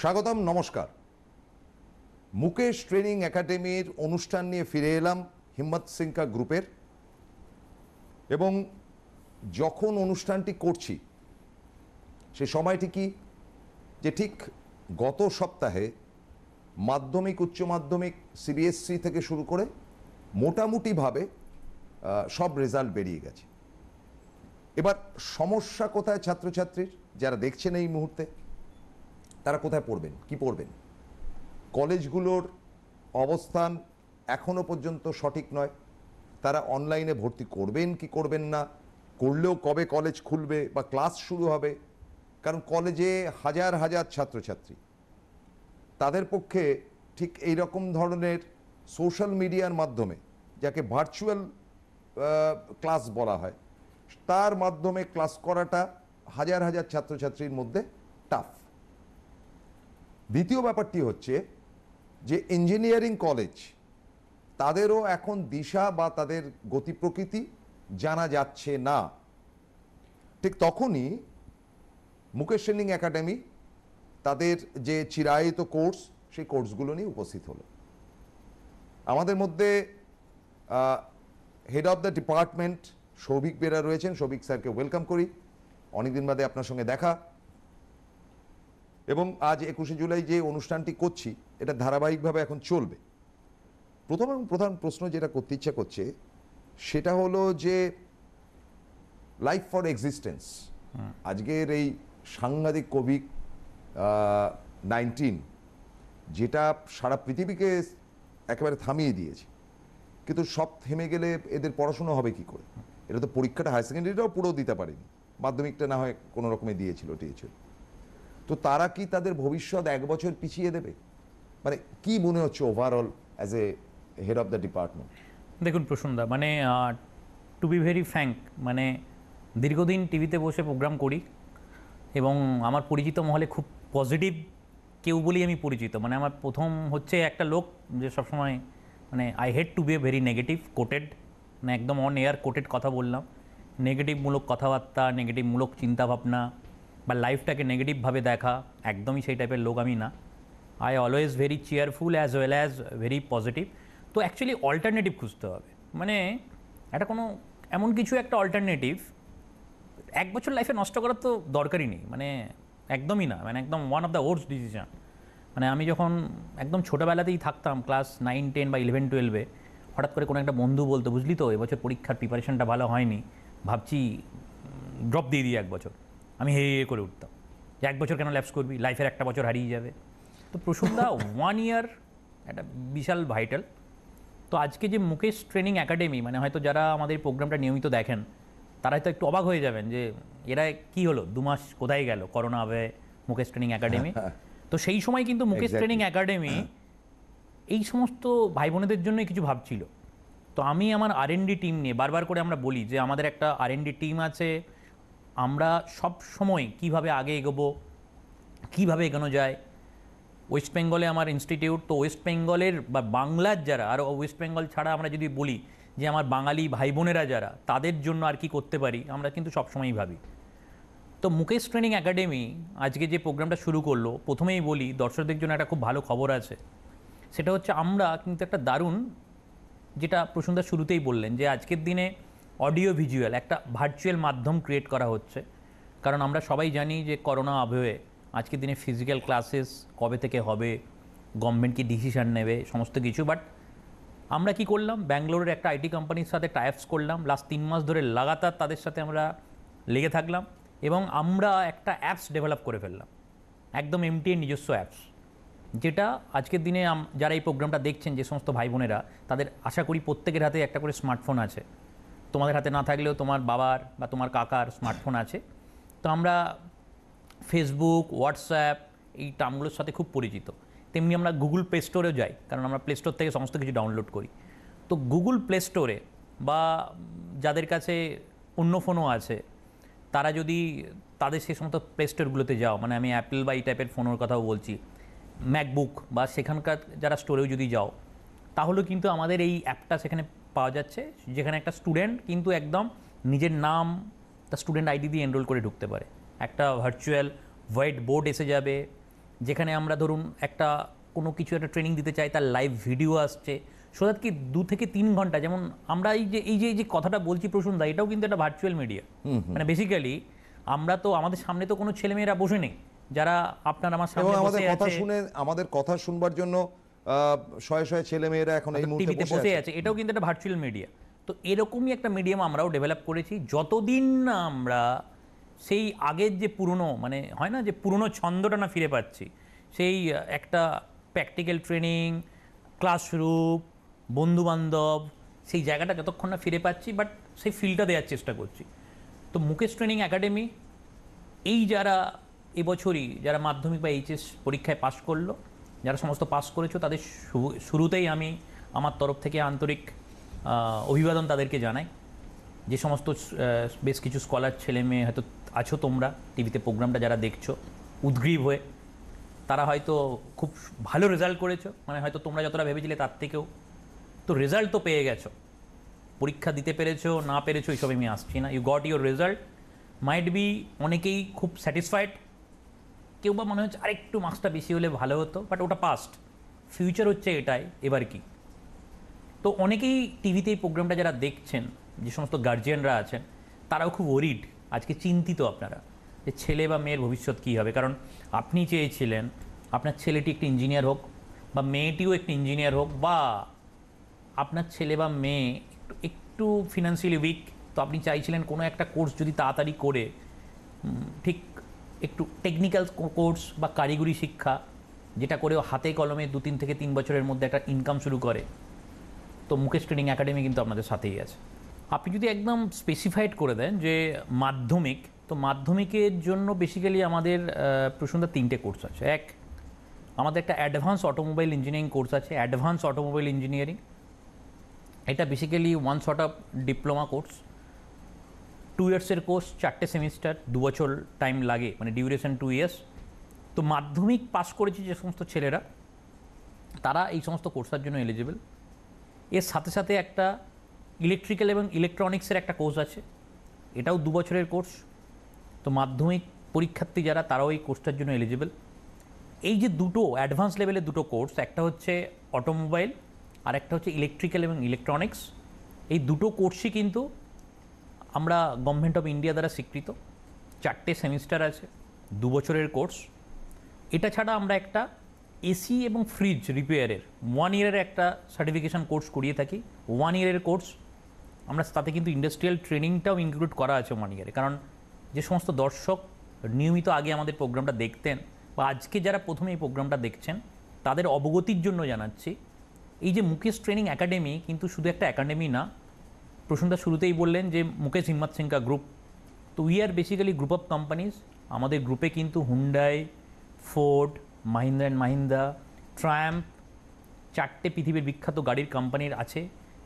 স্বাগতম নমস্কার মুকেশ ট্রেনিং একাডেমির অনুষ্ঠান নিয়ে ফিরে এলাম হিম্মত সিংকা গ্রুপের এবং যখন অনুষ্ঠানটি করছি সে সময়টি কি যে ঠিক গত সপ্তাহে মাধ্যমিক উচ্চ মাধ্যমিক সিবিএসসি e থেকে শুরু করে মোটামুটিভাবে সব রেজাল্ট বেরিয়ে গেছে এবার সমস্যা কোথায় ছাত্রছাত্রীর যারা দেখছেন এই মুহূর্তে তারা কোথায় পড়বেন কি পড়বেন কলেজগুলোর অবস্থান এখনও পর্যন্ত সঠিক নয় তারা অনলাইনে ভর্তি করবেন কি করবেন না করলেও কবে কলেজ খুলবে বা ক্লাস শুরু হবে কারণ কলেজে হাজার হাজার ছাত্রছাত্রী তাদের পক্ষে ঠিক এই রকম ধরনের সোশ্যাল মিডিয়ার মাধ্যমে যাকে ভার্চুয়াল ক্লাস বলা হয় তার মাধ্যমে ক্লাস করাটা হাজার হাজার ছাত্রছাত্রীর মধ্যে টাফ দ্বিতীয় ব্যাপারটি হচ্ছে যে ইঞ্জিনিয়ারিং কলেজ তাদেরও এখন দিশা বা তাদের গতি প্রকৃতি জানা যাচ্ছে না ঠিক তখনই মুকেশ ট্রেনিং একাডেমি তাদের যে চিরায়িত কোর্স সেই কোর্সগুলো নিয়ে উপস্থিত হলো আমাদের মধ্যে head of the department Souvik Bera রয়েছেন সৌভিক স্যারকে ওয়েলকাম করি অনেকদিন বাদে আপনার সঙ্গে দেখা এবং আজ একুশে জুলাই যে অনুষ্ঠানটি করছি এটা ধারাবাহিকভাবে এখন চলবে প্রথম এবং প্রধান প্রশ্ন যেটা করতে ইচ্ছা করছে সেটা হলো যে লাইফ ফর এক্সিস্টেন্স আজকের এই সাংঘাতিক কোভিড নাইনটিন যেটা সারা পৃথিবীকে একেবারে থামিয়ে দিয়েছে কিন্তু সব থেমে গেলে এদের পড়াশুনো হবে কি করে এটা তো পরীক্ষাটা হায়ার সেকেন্ডারিটাও পুরো দিতে পারেনি মাধ্যমিকটা না হয় কোনো রকমে দিয়েছিল টিয়েছিল তো তারা কি তাদের ভবিষ্যৎ এক বছর পিছিয়ে দেবে মানে কি মনে হচ্ছে overall as a head of the department দেখুন প্রসন্দা মানে টু বি ভেরি ফ্যাঙ্ক মানে দীর্ঘদিন টিভিতে বসে প্রোগ্রাম করি এবং আমার পরিচিত মহলে খুব পজিটিভ কেউ বলেই আমি পরিচিত মানে আমার প্রথম হচ্ছে একটা লোক যে সবসময় মানে I hate to be a very negative coated মানে একদম অন এয়ার কোটেড কথা বললাম নেগেটিভমূলক কথাবার্তা নেগেটিভমূলক চিন্তাভাবনা বা লাইফটাকে নেগেটিভভাবে দেখা একদমই সেই টাইপের লোক আমি না I always very cheerful as well as very positive তো অ্যাকচুয়ালি অল্টারনেটিভ খুঁজতে হবে মানে একটা কোনো এমন কিছু একটা অল্টারনেটিভ এক বছর লাইফে নষ্ট করার তো দরকারই নেই মানে একদমই না মানে একদম one of the worst decision মানে আমি যখন একদম ছোটোবেলাতেই থাকতাম ক্লাস নাইন টেন বা ইলেভেন টুয়েলভে হঠাৎ করে কোনো একটা বন্ধু বলতো বুঝলি তো এবছর পরীক্ষার প্রিপারেশনটা ভালো হয়নি ভাবছি ড্রপ দিয়ে দিই এক বছর আমি হে হে করে উঠতাম এক বছর কেন ল্যাপস করবি লাইফের একটা বছর হারিয়ে যাবে তো প্রসূনদা ওয়ান ইয়ার একটা বিশাল ভাইটাল তো আজকে যে মুকেশ ট্রেনিং একাডেমি মানে হয়তো যারা আমাদের প্রোগ্রামটা নিয়মিত দেখেন তারা হয়তো একটু অবাক হয়ে যাবেন যে এরা কি হলো দু মাস কোথায় গেল করোনা হবে মুকেশ ট্রেনিং একাডেমি তো সেই সময় কিন্তু মুকেশ ট্রেনিং হ্যাঁ। একাডেমি এই সমস্ত ভাই বোনেদের জন্যই কিছু ভাবছিল তো আমি আমার আর টিম নিয়ে বারবার করে আমরা বলি যে আমাদের একটা আর টিম আছে আমরা সব সময় কিভাবে আগে এগোবো কিভাবে এগোনো যায় ওয়েস্ট বেঙ্গলে আমার ইনস্টিটিউট তো ওয়েস্ট বেঙ্গলের বা বাংলার যারা আর ওয়েস্ট বেঙ্গল ছাড়া আমরা যদি বলি যে আমার বাঙালি ভাই বোনেরা যারা তাদের জন্য আর কি করতে পারি আমরা কিন্তু সবসময়ই ভাবি তো মুকেশ ট্রেনিং একাডেমি আজকে যে প্রোগ্রামটা শুরু করলো প্রথমেই বলি দর্শকদের জন্য একটা খুব ভালো খবর আছে সেটা হচ্ছে আমরা কিন্তু একটা দারুণ যেটা প্রসন্দা শুরুতেই বললেন যে আজকের দিনে অডিও ভিজুয়াল একটা ভার্চুয়াল মাধ্যম ক্রিয়েট করা হচ্ছে কারণ আমরা সবাই জানি যে করোনা অভয়ে আজকের দিনে ফিজিক্যাল ক্লাসেস কবে থেকে হবে গভর্নমেন্ট কি ডিসিশান নেবে সমস্ত কিছু বাট আমরা কি করলাম ব্যাঙ্গালোরের একটা আইটি কোম্পানির সাথে টাইপস করলাম লাস্ট তিন মাস ধরে লাগাতার তাদের সাথে আমরা লেগে থাকলাম এবং আমরা একটা অ্যাপস ডেভেলপ করে ফেললাম একদম এমটি নিজস্ব অ্যাপস যেটা আজকের দিনে যারা এই প্রোগ্রামটা দেখছেন যে সমস্ত ভাই বোনেরা তাদের আশা করি প্রত্যেকের হাতে একটা করে স্মার্টফোন আছে তোমাদের হাতে না থাকলেও তোমার বাবার বা তোমার কাকার স্মার্টফোন আছে তো আমরা ফেসবুক হোয়াটসঅ্যাপ এই টার্মগুলোর সাথে খুব পরিচিত তেমনি আমরা গুগল প্লে স্টোরেও যাই কারণ আমরা প্লে স্টোর থেকে সমস্ত কিছু ডাউনলোড করি তো গুগল প্লে স্টোরে বা যাদের কাছে অন্য ফোনও আছে তারা যদি তাদের সেই সমস্ত প্লে স্টোরগুলোতে যাও মানে আমি অ্যাপেল বা এই টাইপের ফোনের কথাও বলছি ম্যাকবুক বা সেখানকার যারা স্টোরেও যদি যাও তাহলেও কিন্তু আমাদের এই অ্যাপটা সেখানে পাওয়া যাচ্ছে যেখানে একটা স্টুডেন্ট কিন্তু একদম নিজের নাম তার স্টুডেন্ট আইডি দিয়ে এনরোল করে ঢুকতে পারে একটা ভার্চুয়াল হোয়াইট বোর্ড এসে যাবে যেখানে আমরা ধরুন একটা কোনো কিছু একটা ট্রেনিং দিতে চাই তার লাইভ ভিডিও আসছে সো দ্যাট কি দু থেকে তিন ঘন্টা যেমন আমরা এই যে এই যে এই যে কথাটা বলছি দা এটাও কিন্তু একটা ভার্চুয়াল মিডিয়া মানে বেসিক্যালি আমরা তো আমাদের সামনে তো কোনো ছেলেমেয়েরা বসে নেই যারা আপনার আমার সামনে আমাদের কথা শুনে আমাদের কথা শুনবার জন্য শয়ে শয়ে ছেলে মেয়েরা এখন এই মুহূর্তে বসে আছে এটাও কিন্তু একটা ভার্চুয়াল মিডিয়া তো এরকমই একটা মিডিয়াম আমরাও ডেভেলপ করেছি যতদিন না আমরা সেই আগের যে পুরনো মানে হয় না যে পুরনো ছন্দটা না ফিরে পাচ্ছি সেই একটা প্র্যাকটিক্যাল ট্রেনিং ক্লাসরুম বন্ধুবান্ধব সেই জায়গাটা যতক্ষণ না ফিরে পাচ্ছি বাট সেই ফিলটা দেওয়ার চেষ্টা করছি তো মুকেশ ট্রেনিং একাডেমি এই যারা এবছরই যারা মাধ্যমিক বা এইচএস পরীক্ষায় পাশ করলো যারা সমস্ত পাস করেছো তাদের শুরুতেই আমি আমার তরফ থেকে আন্তরিক অভিবাদন তাদেরকে জানাই যে সমস্ত বেশ কিছু স্কলার ছেলে মেয়ে হয়তো আছো তোমরা টিভিতে প্রোগ্রামটা যারা দেখছো উদ্গ্রীব হয়ে তারা হয়তো খুব ভালো রেজাল্ট করেছো মানে হয়তো তোমরা যতটা ভেবেছিলে তার থেকেও তো রেজাল্ট তো পেয়ে গেছো পরীক্ষা দিতে পেরেছো না পেরেছো এইসব আমি আসছি না you got your result might be অনেকেই খুব স্যাটিসফাইড কেউ বা মনে হচ্ছে আরেকটু মার্ক্সটা বেশি হলে ভালো হতো বাট ওটা পাস্ট ফিউচার হচ্ছে এটাই এবার কি তো অনেকেই টিভিতে এই প্রোগ্রামটা যারা দেখছেন যে সমস্ত গার্জিয়ানরা আছেন তারাও খুব ওরিড আজকে চিন্তিত আপনারা যে ছেলে বা মেয়ের ভবিষ্যৎ কী হবে কারণ আপনি চেয়েছিলেন আপনার ছেলেটি একটি ইঞ্জিনিয়ার হোক বা মেয়েটিও একটি ইঞ্জিনিয়ার হোক বা আপনার ছেলে বা মেয়ে একটু একটু ফিনান্সিয়ালি উইক তো আপনি চাইছিলেন কোনো একটা কোর্স যদি তাড়াতাড়ি করে ঠিক একটু টেকনিক্যাল কোর্স বা কারিগরি শিক্ষা যেটা করেও হাতে কলমে দু তিন থেকে তিন বছরের মধ্যে একটা ইনকাম শুরু করে তো মুকেশ ট্রেনিং একাডেমি কিন্তু আপনাদের সাথেই আছে আপনি যদি একদম স্পেসিফাইড করে দেন যে মাধ্যমিক তো মাধ্যমিকের জন্য বেসিক্যালি আমাদের প্রসন্দা তিনটে কোর্স আছে এক আমাদের একটা অ্যাডভান্স অটোমোবাইল ইঞ্জিনিয়ারিং কোর্স আছে অ্যাডভান্স অটোমোবাইল ইঞ্জিনিয়ারিং এটা basically one short of diploma course two ইয়ার্সের কোর্স চারটে সেমিস্টার দু বছর টাইম লাগে মানে ডিউরেশন টু ইয়ার্স তো মাধ্যমিক পাশ করেছে যে সমস্ত ছেলেরা তারা এই সমস্ত কোর্সের জন্য এলিজেবল এর সাথে সাথে একটা ইলেকট্রিক্যাল এবং ইলেকট্রনিক্সের একটা কোর্স আছে এটাও দু বছরের কোর্স তো মাধ্যমিক পরীক্ষার্থী যারা তারাও এই কোর্সটার জন্য এলিজেবল এই যে দুটো অ্যাডভান্স লেভেলের দুটো কোর্স একটা হচ্ছে অটোমোবাইল আর একটা হচ্ছে ইলেকট্রিক্যাল এবং ইলেকট্রনিক্স এই দুটো কোর্সই কিন্তু আমরা গভর্নমেন্ট অফ ইন্ডিয়া দ্বারা স্বীকৃত চারটে সেমিস্টার আছে দু বছরের কোর্স এটা ছাড়া আমরা একটা এসি এবং ফ্রিজ রিপেয়ারের ওয়ান ইয়ারের একটা সার্টিফিকেশান কোর্স করিয়ে থাকি ওয়ান ইয়ারের কোর্স আমরা তাতে কিন্তু ইন্ডাস্ট্রিয়াল ট্রেনিংটাও ইনক্লুড করা আছে ওয়ান ইয়ারে কারণ যে সমস্ত দর্শক নিয়মিত আগে আমাদের প্রোগ্রামটা দেখতেন বা আজকে যারা প্রথমে এই প্রোগ্রামটা দেখছেন তাদের অবগতির জন্য জানাচ্ছি এই যে মুকেশ ট্রেনিং একাডেমি কিন্তু শুধু একটা একাডেমি না প্রশ্নটা শুরুতেই বললেন যে মুকেশ হিম্মত সিংকা গ্রুপ তো we are basically group of companies আমাদের গ্রুপে কিন্তু Hyundai Ford Mahindra and Mahindra ট্রাম্প চারটে পৃথিবীর বিখ্যাত গাড়ির কোম্পানির আছে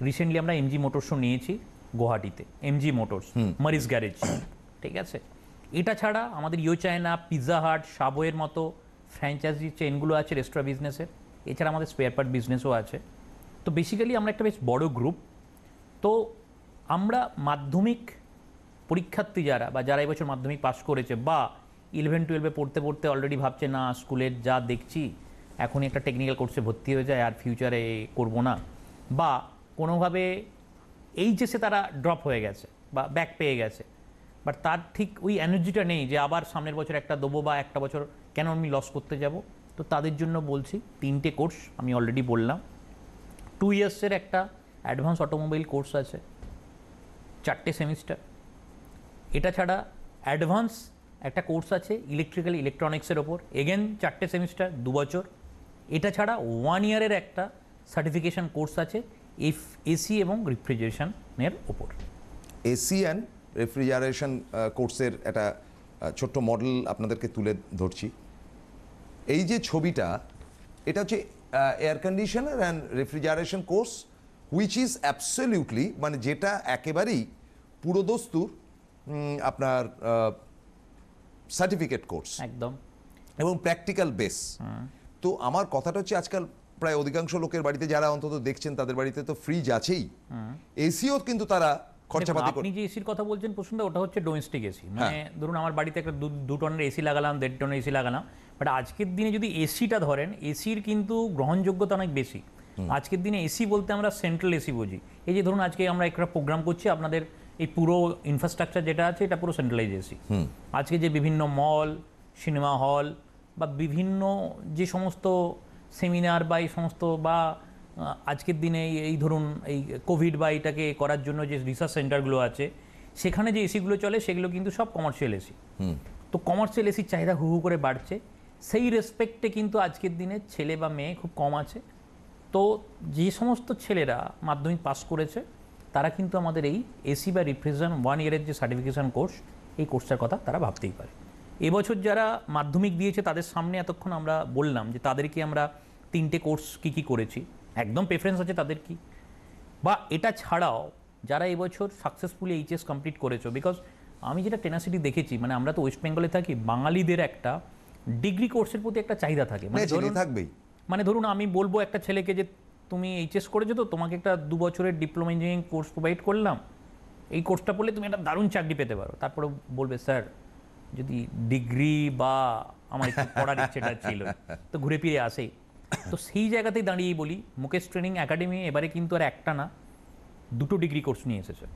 রিসেন্টলি আমরা এমজি মোটরসও নিয়েছি গুয়াহাটিতে এমজি মোটরস মারিস গ্যারেজ ঠিক আছে এটা ছাড়া আমাদের ইয়ো চায়না পিৎজা হাট সাবওয়ের মতো ফ্র্যাঞ্চাইজি চেনগুলো আছে রেস্তোরাঁ বিজনেসের এছাড়া আমাদের স্পেয়ার পার্ট বিজনেসও আছে তো বেসিক্যালি আমরা একটা বেশ বড় গ্রুপ তো আমরা মাধ্যমিক পরীক্ষার্থী যারা বা যারা এবছর মাধ্যমিক পাস করেছে বা ইলেভেন টুয়েলভে পড়তে পড়তে অলরেডি ভাবছে না স্কুলের যা দেখছি এখনই একটা টেকনিক্যাল কোর্সে ভর্তি হয়ে যায় আর ফিউচারে করব না বা কোনোভাবে এইচএসে তারা ড্রপ হয়ে গেছে বা ব্যাক পেয়ে গেছে বাট তার ঠিক ওই এনার্জিটা নেই যে আবার সামনের বছর একটা দেবো বা একটা বছর কেন আমি লস করতে যাব তো তাদের জন্য বলছি তিনটে কোর্স আমি অলরেডি বললাম টু ইয়ার্সের একটা অ্যাডভান্স অটোমোবাইল কোর্স আছে চারটে সেমিস্টার এটা ছাড়া অ্যাডভান্স একটা কোর্স আছে ইলেকট্রিক্যাল ইলেকট্রনিক্সের ওপর এগেন চারটে সেমিস্টার দু বছর এটা ছাড়া ওয়ান ইয়ারের একটা সার্টিফিকেশান কোর্স আছে এফ এসি এবং রেফ্রিজারেশনের ওপর এসি অ্যান্ড রেফ্রিজারেশন কোর্সের একটা ছোট্ট মডেল আপনাদেরকে তুলে ধরছি এই যে ছবিটা এটা হচ্ছে air conditioner and refrigeration course which is absolutely মানে যেটা একেবারেই পুরোদস্তুর আপনার সার্টিফিকেট কোর্স একদম এবং প্র্যাকটিক্যাল বেস তো আমার কথাটা হচ্ছে আজকাল প্রায় অধিকাংশ লোকের বাড়িতে যারা অন্তত দেখছেন তাদের বাড়িতে তো ফ্রিজ আছেই এসিও কিন্তু তারা খরচাপাতি আপনি যে এসির কথা বলছেন প্রশ্ন ওটা হচ্ছে ডোমেস্টিক এসি মানে হ্যাঁ। ধরুন আমার বাড়িতে একটা দু টনের এসি লাগালাম দেড় টনের এসি লাগালাম বাট আজকের দিনে যদি এসিটা ধরেন এসির কিন্তু গ্রহণযোগ্যতা অনেক বেশি আজকের দিনে এসি বলতে আমরা সেন্ট্রাল এসি বুঝি এই যে ধরুন আজকে আমরা একটা প্রোগ্রাম করছি আপনাদের এই পুরো ইনফ্রাস্ট্রাকচার যেটা আছে এটা পুরো সেন্ট্রালাইজ এসি আজকে যে বিভিন্ন মল সিনেমা হল বা বিভিন্ন যে সমস্ত সেমিনার বা এই সমস্ত বা আজকের দিনে এই ধরুন এই কোভিড বা এটাকে করার জন্য যে রিসার্চ সেন্টারগুলো আছে সেখানে যে এসিগুলো চলে সেগুলো কিন্তু সব কমার্শিয়াল এসি তো কমার্শিয়াল এসির চাহিদা হু হু করে বাড়ছে সেই রেসপেক্টে কিন্তু আজকের দিনে ছেলে বা মেয়ে খুব কম আছে তো যে সমস্ত ছেলেরা মাধ্যমিক পাস করেছে তারা কিন্তু আমাদের এই এসি বা রিফ্রিজারেশন ওয়ান ইয়ারের যে সার্টিফিকেশান কোর্স এই কোর্সটার কথা তারা ভাবতেই পারে এবছর যারা মাধ্যমিক দিয়েছে তাদের সামনে এতক্ষণ আমরা বললাম যে তাদেরকে আমরা তিনটে কোর্স কি কি করেছি একদম প্রেফারেন্স আছে তাদের কি বা এটা ছাড়াও যারা এবছর সাকসেসফুলি এইচএস কমপ্লিট করেছো বিকজ আমি যেটা টেনাসিটি দেখেছি মানে আমরা তো ওয়েস্ট বেঙ্গলে থাকি বাঙালিদের একটা ডিগ্রি কোর্সের প্রতি একটা চাহিদা থাকে মানে, মানে থাকবেই মানে ধরুন আমি বলবো একটা ছেলেকে যে তুমি এইচএস করেছো তো তোমাকে একটা দু বছরের ডিপ্লোমা ইঞ্জিনিয়ারিং কোর্স প্রোভাইড করলাম এই কোর্সটা পড়লে তুমি একটা দারুণ চাকরি পেতে পারো তারপরে বলবে স্যার যদি ডিগ্রি বা আমার পড়ার ইচ্ছেটা ছিল তো ঘুরে ফিরে আসে তো সেই জায়গাতেই দাঁড়িয়ে বলি মুকেশ ট্রেনিং একাডেমি এবারে কিন্তু আর একটা না দুটো ডিগ্রি কোর্স নিয়ে এসেছে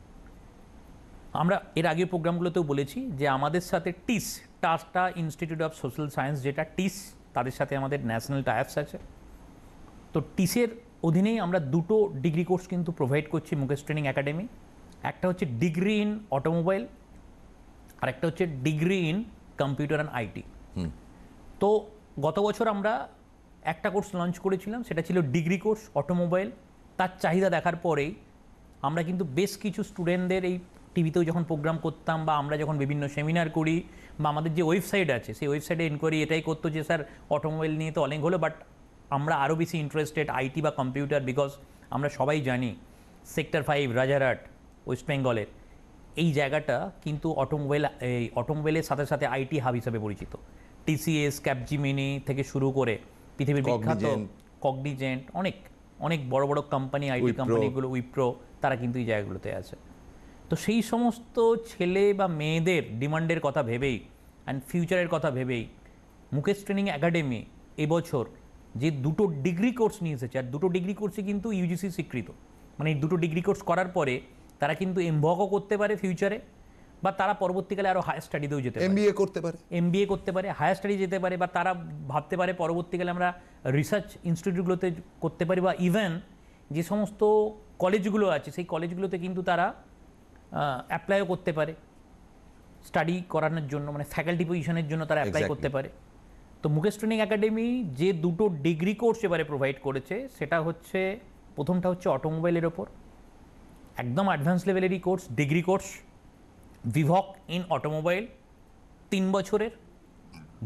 আমরা এর আগের প্রোগ্রামগুলোতেও বলেছি যে আমাদের সাথে টিস টাস্টা ইনস্টিটিউট অফ সোশ্যাল সায়েন্স যেটা টিস তাদের সাথে আমাদের ন্যাশনাল টাইপস আছে তো টিসের অধীনেই আমরা দুটো ডিগ্রি কোর্স কিন্তু প্রোভাইড করছি মুকেশ ট্রেনিং একাডেমি একটা হচ্ছে ডিগ্রি ইন অটোমোবাইল আর একটা হচ্ছে degree in computer and IT তো গত বছর আমরা একটা কোর্স লঞ্চ করেছিলাম সেটা ছিল ডিগ্রি কোর্স অটোমোবাইল তার চাহিদা দেখার পরেই আমরা কিন্তু বেশ কিছু স্টুডেন্টদের এই টিভিতেও যখন প্রোগ্রাম করতাম বা আমরা যখন বিভিন্ন সেমিনার করি বা আমাদের যে ওয়েবসাইট আছে সেই ওয়েবসাইটে ইনকোয়ারি এটাই করতো যে স্যার অটোমোবাইল নিয়ে তো অনেক হলো বাট আমরা আরও বেশি ইন্টারেস্টেড আইটি বা কম্পিউটার বিকজ আমরা সবাই জানি সেক্টর ফাইভ রাজারহাট ওয়েস্ট বেঙ্গলের এই জায়গাটা কিন্তু অটোমোবাইল এই অটোমোবাইলের সাথে সাথে আইটি হাব হিসাবে পরিচিত টিসিএস ক্যাপজিমিনি থেকে শুরু করে পৃথিবীর বিখ্যাত কগনিজেন্ট অনেক অনেক বড় বড় কোম্পানি আইটি কোম্পানিগুলো উইপ্রো তারা কিন্তু এই জায়গাগুলোতে আছে তো সেই সমস্ত ছেলে বা মেয়েদের ডিমান্ডের কথা ভেবেই অ্যান্ড ফিউচারের কথা ভেবেই মুকেশ ট্রেনিং একাডেমি এবছর যে দুটো ডিগ্রি কোর্স নিয়ে এসেছে আর দুটো ডিগ্রি কোর্সই কিন্তু ইউজিসি স্বীকৃত মানে এই দুটো ডিগ্রি কোর্স করার পরে তারা কিন্তু এমভকও করতে পারে ফিউচারে বা তারা পরবর্তীকালে আরও হায়ার স্টাডিতেও যেতে পারে এমবিএ করতে পারে এমবিএ করতে পারে হায়ার স্টাডি যেতে পারে বা তারা ভাবতে পারে পরবর্তীকালে আমরা রিসার্চ ইনস্টিটিউটগুলোতে করতে পারি বা ইভেন যে সমস্ত কলেজগুলো আছে সেই কলেজগুলোতে কিন্তু তারা অ্যাপ্লাইও করতে পারে স্টাডি করানোর জন্য মানে ফ্যাকাল্টি পজিশনের জন্য তারা অ্যাপ্লাই করতে পারে তো মুকেশ ট্রেনিং একাডেমি যে দুটো ডিগ্রি কোর্স এবারে প্রোভাইড করেছে সেটা হচ্ছে প্রথমটা হচ্ছে অটোমোবাইলের ওপর একদম অ্যাডভান্স লেভেলেরই কোর্স ডিগ্রি কোর্স ভিভক ইন অটোমোবাইল তিন বছরের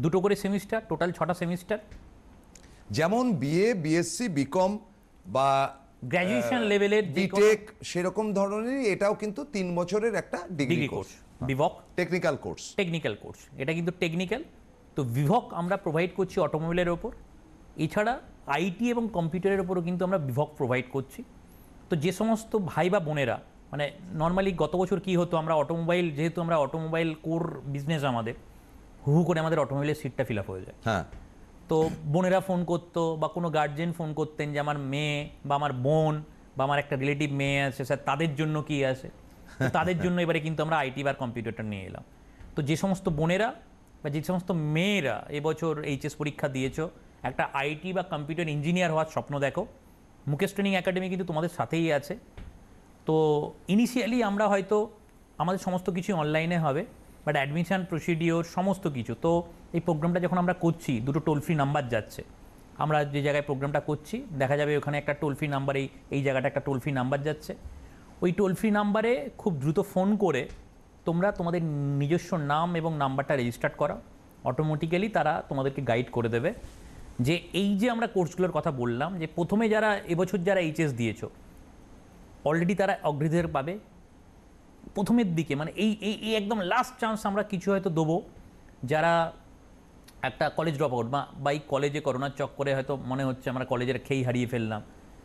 দুটো করে সেমিস্টার টোটাল ছটা সেমিস্টার যেমন বিএ বিএসসি বিকম বা গ্র্যাজুয়েশন লেভেলের বিটেক সেরকম ধরনেরই এটাও কিন্তু তিন বছরের একটা ডিগ্রি কোর্স বিভক টেকনিক্যাল কোর্স টেকনিক্যাল কোর্স এটা কিন্তু টেকনিক্যাল তো বিভক আমরা প্রোভাইড করছি অটোমোবাইলের ওপর এছাড়া আইটি এবং কম্পিউটারের ওপরও কিন্তু আমরা বিভক প্রোভাইড করছি তো যে সমস্ত ভাই বা বোনেরা মানে নর্মালি গত বছর কি হতো আমরা অটোমোবাইল যেহেতু আমরা অটোমোবাইল কোর বিজনেস আমাদের হু করে আমাদের অটোমোবাইলের সিটটা ফিল আপ হয়ে যায় হ্যাঁ তো বোনেরা ফোন করতো বা কোনো গার্জেন ফোন করতেন যে আমার মেয়ে বা আমার বোন বা আমার একটা রিলেটিভ মেয়ে আছে স্যার তাদের জন্য কি আছে তাদের জন্য এবারে কিন্তু আমরা আইটি বা কম্পিউটারটা নিয়ে এলাম তো যে সমস্ত বোনেরা বা যে সমস্ত মেয়েরা এবছর এইচএস পরীক্ষা দিয়েছো একটা আইটি বা কম্পিউটার ইঞ্জিনিয়ার হওয়ার স্বপ্ন দেখো মুকেশ ট্রেনিং একাডেমি কিন্তু তোমাদের সাথেই আছে তো ইনিশিয়ালি আমরা হয়তো আমাদের সমস্ত কিছু অনলাইনে হবে বাট অ্যাডমিশান প্রসিডিওর সমস্ত কিছু তো এই প্রোগ্রামটা যখন আমরা করছি দুটো টোল ফ্রি নাম্বার যাচ্ছে আমরা যে জায়গায় প্রোগ্রামটা করছি দেখা যাবে ওখানে একটা টোল ফ্রি নাম্বার এই এই জায়গাটা একটা টোল ফ্রি নাম্বার যাচ্ছে ওই টোল ফ্রি নাম্বারে খুব দ্রুত ফোন করে তোমরা তোমাদের নিজস্ব নাম এবং নাম্বারটা রেজিস্টার করা অটোমেটিক্যালি তারা তোমাদেরকে গাইড করে দেবে যে এই যে আমরা কোর্সগুলোর কথা বললাম যে প্রথমে যারা এবছর যারা এইচএস দিয়েছ অলরেডি তারা অগ্রিধের পাবে প্রথমের দিকে মানে এই এই একদম লাস্ট চান্স আমরা কিছু হয়তো দেবো যারা একটা কলেজ ড্রপ আউট বা বাই কলেজে করোনার চক্করে হয়তো মনে হচ্ছে আমরা কলেজের খেই হারিয়ে ফেললাম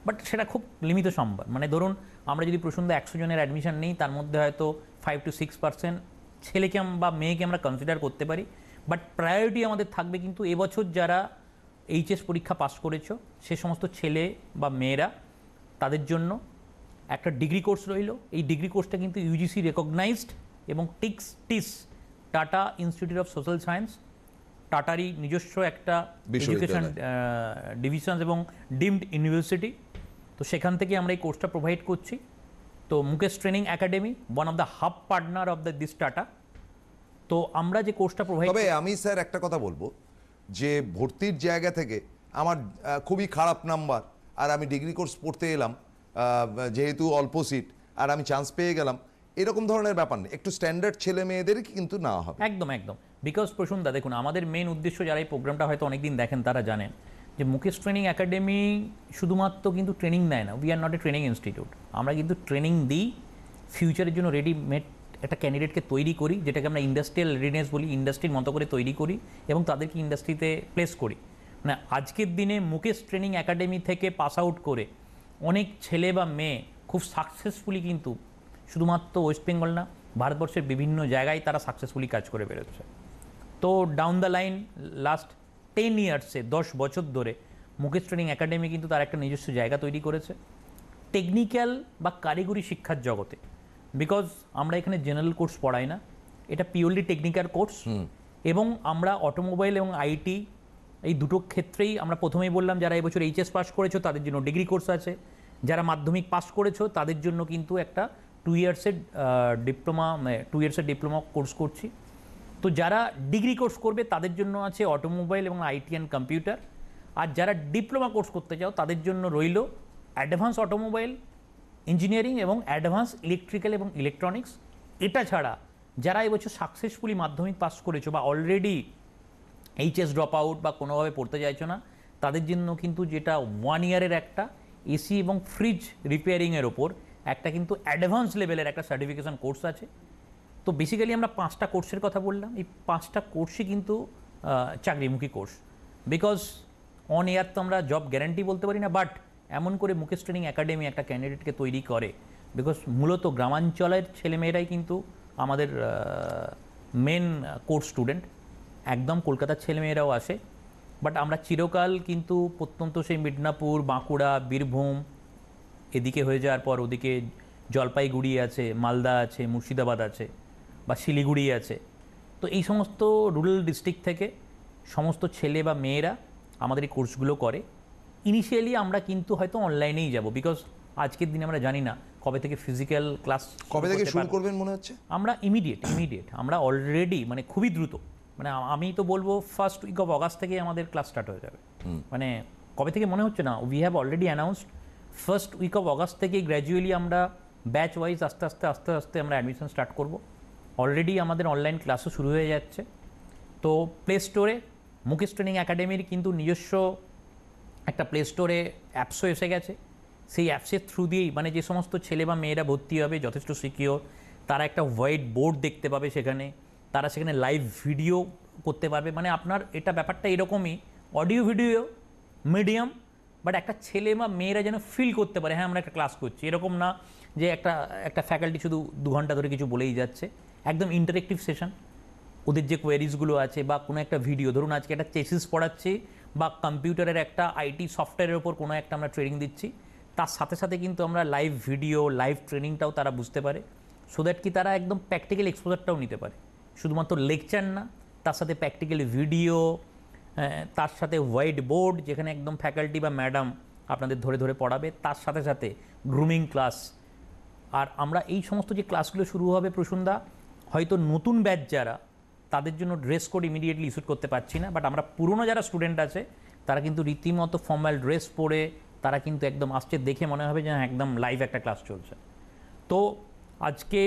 বাট সেটা খুব লিমিত সম্ভব মানে ধরুন আমরা যদি প্রসঙ্গে একশো জনের অ্যাডমিশন নিই তার মধ্যে হয়তো ফাইভ টু সিক্স পার্সেন্ট ছেলেকে বা মেয়েকে আমরা কনসিডার করতে পারি বাট প্রায়োরিটি আমাদের থাকবে কিন্তু এবছর যারা এইচএস পরীক্ষা পাস করেছ সে সমস্ত ছেলে বা মেয়েরা তাদের জন্য একটা ডিগ্রি কোর্স রইল এই ডিগ্রি কোর্সটা কিন্তু ইউজিসি রেকগনাইজড এবং টিক্স TISS Tata institute of social science টাটারই নিজস্ব একটা এডুকেশন ডিভিশন এবং ডিমড ইউনিভার্সিটি তো সেখান থেকে আমরা এই কোর্সটা প্রোভাইড করছি তো Mukesh training academy one of the hub partner of the this Tata তো আমরা যে কোর্সটা প্রোভাইড তবে আমি স্যার একটা কথা বলবো যে ভর্তির জায়গা থেকে আমার খুবই খারাপ নাম্বার আর আমি ডিগ্রি কোর্স পড়তে এলাম যেহেতু অল্প সিট আর আমি চান্স পেয়ে গেলাম এরকম ধরনের ব্যাপার নেই একটু স্ট্যান্ডার্ড ছেলে মেয়েদেরই কিন্তু না হবে একদম একদম বিকজ প্রসুন্দা দেখুন আমাদের মেন উদ্দেশ্য যারা এই প্রোগ্রামটা হয়তো অনেকদিন দেখেন তারা জানেন যে মুকেশ ট্রেনিং একাডেমি শুধুমাত্র কিন্তু ট্রেনিং দেয় না we are not a training institute আমরা কিন্তু ট্রেনিং দিই ফিউচারের জন্য রেডিমেড একটা ক্যান্ডিডেটকে তৈরি করি যেটাকে আমরা ইন্ডাস্ট্রিয়াল রেডিনেস বলি ইন্ডাস্ট্রির মতো করে তৈরি করি এবং তাদেরকে ইন্ডাস্ট্রিতে প্লেস করি মানে আজকের দিনে মুকেশ ট্রেনিং একাডেমি থেকে পাস আউট করে অনেক ছেলে বা মেয়ে খুব সাকসেসফুলি কিন্তু শুধুমাত্র ওয়েস্ট বেঙ্গল না ভারতবর্ষের বিভিন্ন জায়গায় তারা সাকসেসফুলি কাজ করে বেরোচ্ছে তো down the line last ten ইয়ার্সে দশ বছর ধরে মুকেশ ট্রেনিং একাডেমি কিন্তু তার একটা নিজস্ব জায়গা তৈরি করেছে টেকনিক্যাল বা কারিগরি শিক্ষার জগতে বিকজ আমরা এখানে জেনারেল কোর্স পড়াই না এটা পিওরলি টেকনিক্যাল কোর্স এবং আমরা অটোমোবাইল এবং আইটি এই দুটো ক্ষেত্রেই আমরা প্রথমেই বললাম যারা এবছর এইচএস পাস করেছো তাদের জন্য ডিগ্রি কোর্স আছে যারা মাধ্যমিক পাস করেছো তাদের জন্য কিন্তু একটা টু ইয়ার্সের ডিপ্লোমা টু ইয়ার্সের ডিপ্লোমা কোর্স করছি তো যারা ডিগ্রি কোর্স করবে তাদের জন্য আছে অটোমোবাইল এবং আইটি অ্যান্ড কম্পিউটার আর যারা ডিপ্লোমা কোর্স করতে চাও তাদের জন্য রইল অ্যাডভান্স অটোমোবাইল ইঞ্জিনিয়ারিং এবং অ্যাডভান্স ইলেকট্রিক্যাল এবং ইলেকট্রনিক্স এটা ছাড়া যারা এবছর সাকসেসফুলি মাধ্যমিক পাস করেছো বা অলরেডি এইচএস ড্রপ আউট বা কোনোভাবে পড়তে চাইছো না তাদের জন্য কিন্তু যেটা ওয়ান ইয়ারের একটা এসি এবং ফ্রিজ রিপেয়ারিংয়ের ওপর একটা কিন্তু অ্যাডভান্স লেভেলের একটা সার্টিফিকেশান কোর্স আছে তো বেসিক্যালি আমরা পাঁচটা কোর্সের কথা বললাম এই পাঁচটা কোর্সই কিন্তু চাকরিমুখী কোর্স বিকজ অন এয়ার তো আমরা জব গ্যারান্টি বলতে পারি না বাট এমন করে মুকেশ ট্রেনিং একাডেমি একটা ক্যান্ডিডেটকে তৈরি করে বিকজ মূলত গ্রামাঞ্চলের ছেলেমেয়েরাই কিন্তু আমাদের মেন কোর্স স্টুডেন্ট একদম কলকাতার ছেলেমেয়েরাও আসে বাট আমরা চিরকাল কিন্তু প্রত্যন্ত সেই মিডনাপুর বাঁকুড়া বীরভূম এদিকে হয়ে যাওয়ার পর ওদিকে জলপাইগুড়ি আছে মালদা আছে মুর্শিদাবাদ আছে বা শিলিগুড়ি আছে তো এই সমস্ত রুরাল ডিস্ট্রিক্ট থেকে সমস্ত ছেলে বা মেয়েরা আমাদের এই কোর্সগুলো করে ইনিশিয়ালি আমরা কিন্তু হয়তো অনলাইনেই যাব বিকজ আজকের দিনে আমরা জানি না কবে থেকে ফিজিক্যাল ক্লাস কবে থেকে শুরু করবেন মনে হচ্ছে আমরা ইমিডিয়েট ইমিডিয়েট আমরা অলরেডি মানে খুবই দ্রুত মানে আমি তো বলবো ফার্স্ট উইক অফ অগাস্ট থেকে আমাদের ক্লাস স্টার্ট হয়ে যাবে মানে কবে থেকে মনে হচ্ছে না we have already announced first week of August থেকে গ্র্যাজুয়ালি আমরা ব্যাচ ওয়াইজ আস্তে আস্তে আস্তে আস্তে আমরা অ্যাডমিশন স্টার্ট করবো অলরেডি আমাদের অনলাইন ক্লাসও শুরু হয়ে যাচ্ছে তো প্লে স্টোরে মুকেশ ট্রেনিং একাডেমির কিন্তু নিজস্ব একটা প্লে স্টোরে অ্যাপসও এসে গেছে সেই অ্যাপসের থ্রু দিয়েই মানে যে সমস্ত ছেলে বা মেয়েরা ভর্তি হবে যথেষ্ট সিকিওর তারা একটা হোয়াইট বোর্ড দেখতে পাবে সেখানে তারা সেখানে লাইভ ভিডিও করতে পারবে মানে আপনার এটা ব্যাপারটা এরকমই অডিও ভিডিও মিডিয়াম বাট একটা ছেলে বা মেয়েরা যেন ফিল করতে পারে হ্যাঁ আমরা একটা ক্লাস করছি এরকম না যে একটা একটা ফ্যাকাল্টি শুধু দু ঘন্টা ধরে কিছু বলেই যাচ্ছে একদম ইন্টারেক্টিভ সেশন ওদের যে কোয়ারিজগুলো আছে বা কোনো একটা ভিডিও ধরুন আজকে একটা চেসিস পড়াচ্ছি বা কম্পিউটারের একটা আইটি সফটওয়্যারের ওপর কোনো একটা আমরা ট্রেনিং দিচ্ছি তার সাথে সাথে কিন্তু আমরা লাইভ ভিডিও লাইভ ট্রেনিংটাও তারা বুঝতে পারে সো দ্যাট কি তারা একদম প্র্যাকটিক্যাল এক্সপোজারটাও নিতে পারে শুধুমাত্র লেকচার না তার সাথে প্র্যাকটিক্যাল ভিডিও তার সাথে হোয়াইট বোর্ড যেখানে একদম ফ্যাকাল্টি বা ম্যাডাম আপনাদের ধরে ধরে পড়াবে তার সাথে সাথে গ্রুমিং ক্লাস আর আমরা এই সমস্ত যে ক্লাসগুলো শুরু হবে প্রসুন্দা হয়তো নতুন ব্যাচ যারা তাদের জন্য ড্রেস কোড ইমিডিয়েটলি ইস্যুট করতে পারছি না বাট আমরা পুরনো যারা স্টুডেন্ট আছে তারা কিন্তু রীতিমতো ফর্মাল ড্রেস পরে তারা কিন্তু একদম আসছে দেখে মনে হবে যে হ্যাঁ, একদম লাইভ একটা ক্লাস চলছে তো আজকে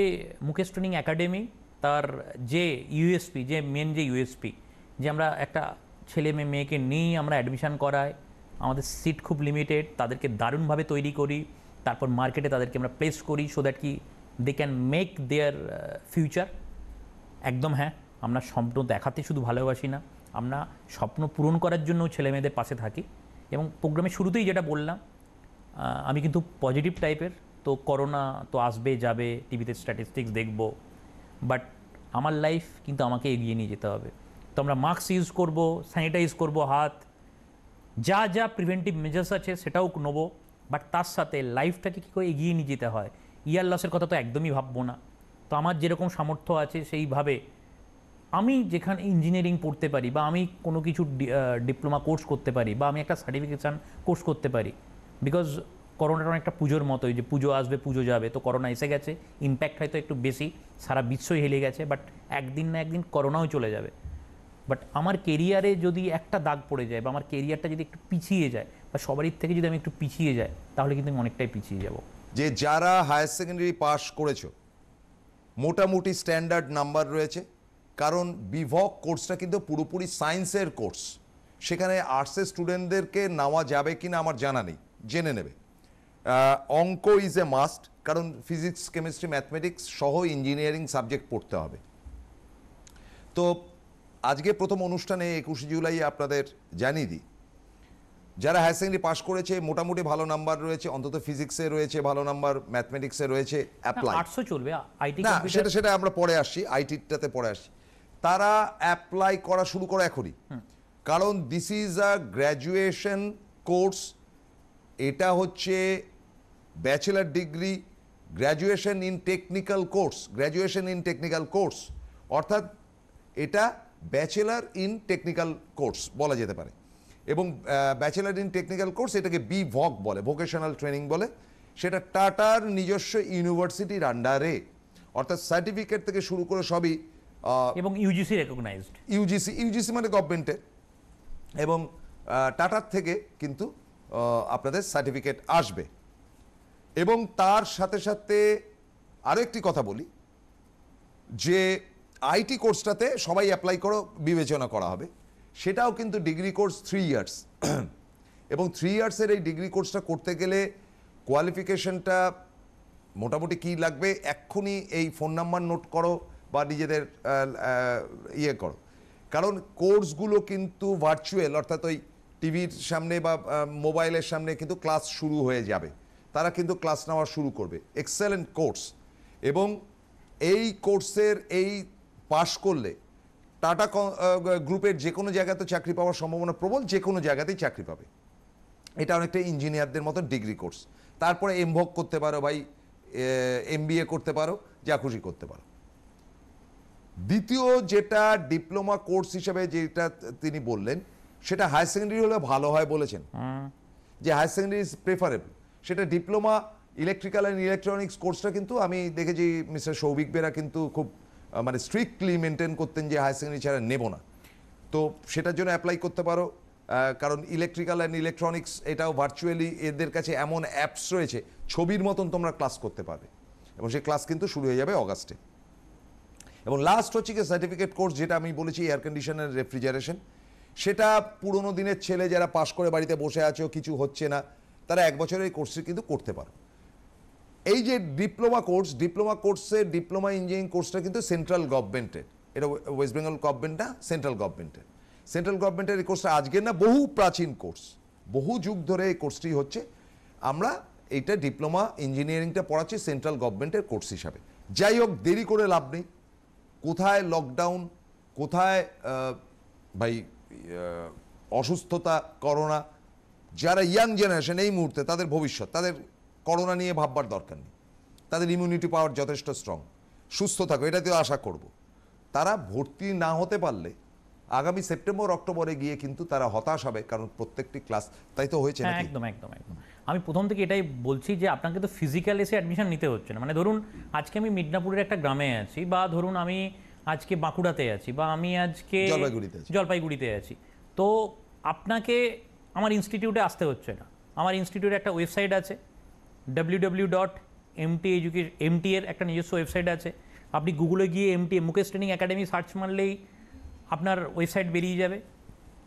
মুকেশ ট্রেনিং একাডেমি তার যে ইউএসপি যে মেন যে ইউএসপি যে আমরা একটা ছেলে মেয়ে মেয়েকে নিই আমরা অ্যাডমিশান করাই আমাদের সিট খুব লিমিটেড তাদেরকে দারুণভাবে তৈরি করি তারপর মার্কেটে তাদেরকে আমরা প্লেস করি সো দ্যাট কি they can make their future একদম হ্যাঁ আমরা স্বপ্ন দেখাতে শুধু ভালোবাসি না আমরা স্বপ্ন পূরণ করার জন্য ছেলে মেয়েদের পাশে থাকি এবং প্রোগ্রামের শুরুতেই যেটা বললাম আমি কিন্তু পজিটিভ টাইপের তো করোনা তো আসবে যাবে টিভিতে স্ট্যাটিস্টিক্স দেখব বাট আমার লাইফ কিন্তু আমাকে এগিয়ে নিয়ে যেতে হবে তো আমরা মাস্ক ইউজ করব স্যানিটাইজ করব হাত যা যা প্রিভেন্টিভ মেজার্স আছে সেটাও নেবো বাট তার সাথে লাইফটাকে কী করে এগিয়ে নিয়ে যেতে হয় ইয়ার লসের কথা তো একদমই ভাববো না তো আমার যেরকম সামর্থ্য আছে সেইভাবে আমি যেখানে ইঞ্জিনিয়ারিং পড়তে পারি বা আমি কোনো কিছু ডিপ্লোমা কোর্স করতে পারি বা আমি একটা সার্টিফিকেশান কোর্স করতে পারি বিকজ করোনাটা অনেকটা পুজোর মতোই যে পুজো আসবে পুজো যাবে তো করোনা এসে গেছে ইম্প্যাক্ট হয়তো একটু বেশি সারা বিশ্বই হেলে গেছে বাট একদিন না একদিন করোনাও চলে যাবে বাট আমার কেরিয়ারে যদি একটা দাগ পড়ে যায় বা আমার কেরিয়ারটা যদি একটু পিছিয়ে যায় বা সবারই থেকে যদি আমি একটু পিছিয়ে যাই তাহলে কিন্তু আমি অনেকটাই পিছিয়ে যাবো যে যারা হায়ার সেকেন্ডারি পাশ করেছ মোটামুটি স্ট্যান্ডার্ড নাম্বার রয়েছে কারণ বিভক কোর্সটা কিন্তু পুরোপুরি সায়েন্সের কোর্স সেখানে আর্টসের স্টুডেন্টদেরকে নেওয়া যাবে কি না আমার জানা নেই জেনে নেবে অঙ্ক ইজ এ মাস্ট কারণ ফিজিক্স কেমিস্ট্রি ম্যাথমেটিক্স সহ ইঞ্জিনিয়ারিং সাবজেক্ট পড়তে হবে তো আজকে প্রথম অনুষ্ঠানে একুশে জুলাই আপনাদের জানিয়ে দিই যারা হায়ার সেকেন্ডারি পাশ করেছে মোটামুটি ভালো নাম্বার রয়েছে অন্তত ফিজিক্সে রয়েছে ভালো নাম্বার ম্যাথমেটিক্সে রয়েছে অ্যাপ্লাই আটশো চলবে আইটি না সেটা সেটা আমরা পরে আসছি আইটিটাতে পরে আসছি তারা অ্যাপ্লাই করা শুরু করে এখনই কারণ this is a graduation course এটা হচ্ছে bachelor degree graduation in technical course graduation in technical course অর্থাৎ এটা ব্যাচেলার ইন টেকনিক্যাল কোর্স বলা যেতে পারে এবং ব্যাচেলার ইন টেকনিক্যাল কোর্স এটাকে বি ভক বলে ভোকেশনাল ট্রেনিং বলে সেটা টাটার নিজস্ব ইউনিভার্সিটির আন্ডারে অর্থাৎ সার্টিফিকেট থেকে শুরু করে সবই এবং ইউজিসি রেকগনাইজড ইউজিসি ইউজিসি মানে গভর্নমেন্টে এবং টাটার থেকে কিন্তু আপনাদের সার্টিফিকেট আসবে এবং তার সাথে সাথে আরও একটি কথা বলি যে আইটি কোর্সটাতে সবাই অ্যাপ্লাই করো বিবেচনা করা হবে সেটাও কিন্তু ডিগ্রি কোর্স থ্রি ইয়ার্স এবং থ্রি ইয়ার্সের এই ডিগ্রি কোর্সটা করতে গেলে কোয়ালিফিকেশনটা মোটামুটি কি লাগবে এক্ষুনি এই ফোন নাম্বার নোট করো বা নিজেদের ইয়ে করো কারণ কোর্সগুলো কিন্তু ভার্চুয়াল অর্থাৎ ওই টিভির সামনে বা মোবাইলের সামনে কিন্তু ক্লাস শুরু হয়ে যাবে তারা কিন্তু ক্লাস নেওয়া শুরু করবে এক্সেলেন্ট কোর্স এবং এই কোর্সের এই পাশ করলে টাটা গ্রুপের যে কোনো জায়গাতে চাকরি পাওয়ার সম্ভাবনা প্রবল যে কোনো জায়গাতেই চাকরি পাবে এটা অনেকটা ইঞ্জিনিয়ারদের মতো ডিগ্রি কোর্স তারপরে এমভোগ করতে পারো ভাই এম করতে পারো যা খুশি করতে পারো দ্বিতীয় যেটা ডিপ্লোমা কোর্স হিসেবে যেটা তিনি বললেন সেটা হায়ার সেকেন্ডারি হলে ভালো হয় বলেছেন যে হায়ার সেকেন্ডারি ইজ প্রেফারেবল সেটা ডিপ্লোমা ইলেকট্রিক্যাল অ্যান্ড ইলেকট্রনিক্স কোর্সটা কিন্তু আমি দেখেছি মিস্টার সৌভিক বেরা কিন্তু খুব মানে স্ট্রিক্টলি মেনটেন করতেন যে হায়ার সেকেন্ডারি ছাড়া নেব না তো সেটার জন্য অ্যাপ্লাই করতে পারো কারণ ইলেকট্রিক্যাল অ্যান্ড ইলেকট্রনিক্স এটাও ভার্চুয়ালি এদের কাছে এমন অ্যাপস রয়েছে ছবির মতন তোমরা ক্লাস করতে পারবে এবং সেই ক্লাস কিন্তু শুরু হয়ে যাবে অগাস্টে এবং লাস্ট হচ্ছে কি সার্টিফিকেট কোর্স যেটা আমি বলেছি এয়ার কন্ডিশনের রেফ্রিজারেশন সেটা পুরনো দিনের ছেলে যারা পাশ করে বাড়িতে বসে আছো কিছু হচ্ছে না তারা এক বছরের এই কোর্সটি কিন্তু করতে পারো এই যে ডিপ্লোমা কোর্স ডিপ্লোমা কোর্সের ডিপ্লোমা ইঞ্জিনিয়ারিং কোর্সটা কিন্তু সেন্ট্রাল গভর্নমেন্টের এটা ওয়েস্ট বেঙ্গল গভর্নমেন্টটা সেন্ট্রাল গভর্নমেন্টের সেন্ট্রাল গভর্নমেন্টের এই কোর্সটা আজকের না বহু প্রাচীন কোর্স বহু যুগ ধরে এই কোর্সটি হচ্ছে আমরা এইটা ডিপ্লোমা ইঞ্জিনিয়ারিংটা পড়াচ্ছি সেন্ট্রাল গভর্নমেন্টের কোর্স হিসাবে যাই হোক দেরি করে লাভ নেই কোথায় লকডাউন কোথায় ভাই অসুস্থতা করোনা যারা ইয়াং জেনারেশন এই মুহূর্তে তাদের ভবিষ্যৎ তাদের করোনা নিয়ে ভাববার দরকার নেই তাদের ইমিউনিটি পাওয়ার যথেষ্ট স্ট্রং সুস্থ থাকো এটাতেও আশা করব। তারা ভর্তি না হতে পারলে আগামী সেপ্টেম্বর অক্টোবরে গিয়ে কিন্তু তারা হতাশ হবে কারণ প্রত্যেকটি ক্লাস তাই তো হয়েছে হ্যাঁ, একদম একদম একদম আমি প্রথম থেকে এটাই বলছি যে আপনাকে তো ফিজিক্যাল এসে অ্যাডমিশন নিতে হচ্ছে না মানে ধরুন আজকে আমি মিদনাপুরের একটা গ্রামে আছি বা ধরুন আমি আজকে বাঁকুড়াতে আছি বা আমি আজকে জলপাইগুড়িতে জলপাইগুড়িতে আছি তো আপনাকে আমার ইনস্টিটিউটে আসতে হচ্ছে না আমার ইনস্টিটিউটে একটা ওয়েবসাইট আছে WW dot MT education MT এর একটা নিজস্ব ওয়েবসাইট আছে আপনি গুগলে গিয়ে MT Mukesh training academy search মারলেই আপনার ওয়েবসাইট বেরিয়ে যাবে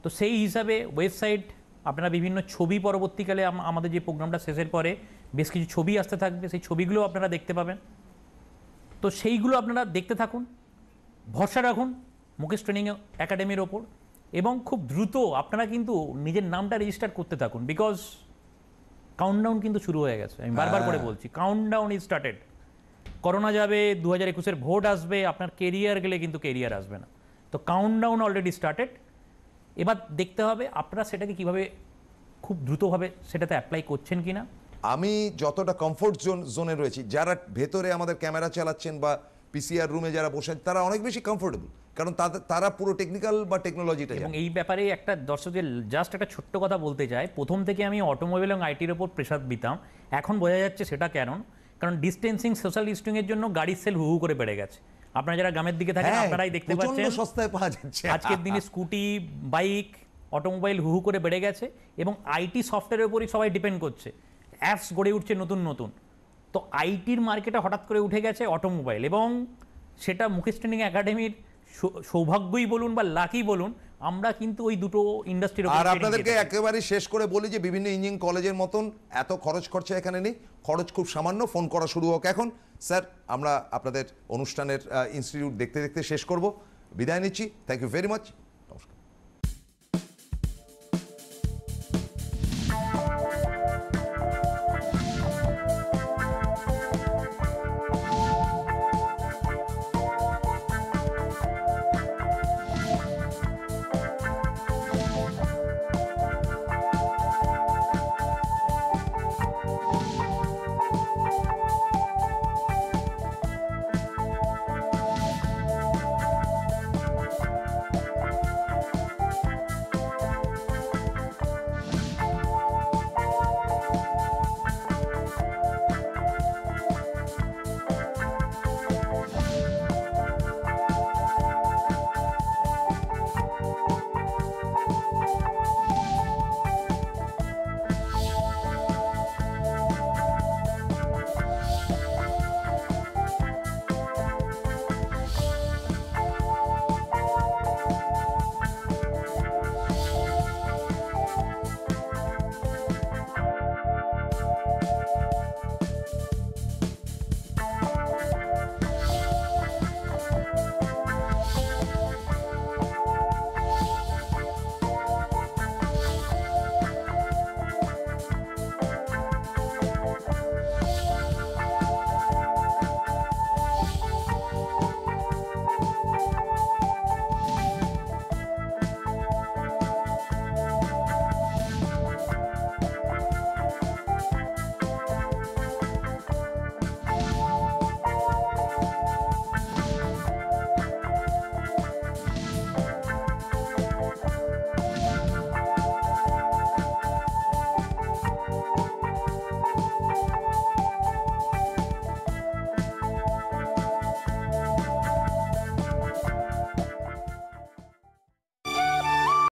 তো সেই হিসাবে ওয়েবসাইট আপনারা বিভিন্ন ছবি পরবর্তীকালে আমাদের যে প্রোগ্রামটা শেষের পরে বেশ কিছু ছবি আসতে থাকবে সেই ছবিগুলো আপনারা দেখতে পাবেন তো সেইগুলো আপনারা দেখতে থাকুন ভরসা রাখুন মুকেশ ট্রেনিং একাডেমির ওপর এবং খুব দ্রুত আপনারা কিন্তু নিজের নামটা রেজিস্টার করতে থাকুন বিকজ কাউন্টডাউন কিন্তু শুরু হয়ে গেছে আমি বারবার করে হ্যাঁ। বলছি কাউন্টডাউন ইজ স্টার্টেড করোনা যাবে দু হাজার একুশের ভোট আসবে আপনার কেরিয়ার গেলে কিন্তু কেরিয়ার আসবে না তো কাউন্টডাউন অলরেডি স্টার্টেড এবার দেখতে হবে আপনারা সেটাকে কিভাবে খুব দ্রুতভাবে সেটাতে অ্যাপ্লাই করছেন কি না আমি যতটা কমফোর্ট জোন জোনে রয়েছি যারা ভেতরে আমাদের ক্যামেরা চালাচ্ছেন বা পিসিআর রুমে যারা বসেন তারা অনেক বেশি কমফোর্টেবল কারণ তারা পুরো টেকনিক্যাল বা টেকনোলজিটা এবং এই ব্যাপারে একটা দর্শকদের জাস্ট একটা ছোট্ট কথা বলতে চাই প্রথম থেকে আমি অটোমোবাইল এবং আইটির ওপর প্রেসার দিতাম এখন বোঝা যাচ্ছে সেটা কেন কারণ ডিস্টেন্সিং সোশ্যাল ডিস্টেন্সের জন্য গাড়ির সেল হু হু করে বেড়ে গেছে আপনারা যারা গ্রামের দিকে থাকেন হ্যাঁ, আপনারাই দেখতে পাচ্ছেন সস্তায় পাওয়া যাচ্ছে আজকের দিনে স্কুটি বাইক অটোমোবাইল হু হু করে বেড়ে গেছে এবং আইটি সফটওয়্যারের উপরই সবাই ডিপেন্ড করছে অ্যাপস গড়ে উঠছে নতুন নতুন তো আইটির মার্কেটে হঠাৎ করে উঠে গেছে অটোমোবাইল এবং সেটা মুকেশ ট্রেনিং একাডেমির সৌভাগ্যই বলুন বা লাকি বলুন আমরা কিন্তু ওই দুটো ইন্ডাস্ট্রির আর আপনাদেরকে একেবারে শেষ করে বলি যে বিভিন্ন ইঞ্জিনিয়ারিং কলেজের মতন এত খরচ খরচা এখানে নেই খরচ খুব সামান্য ফোন করা শুরু হোক এখন স্যার আমরা আপনাদের অনুষ্ঠানের ইনস্টিটিউট দেখতে দেখতে শেষ করব বিদায় নিচ্ছি থ্যাংক ইউ ভেরি মাচ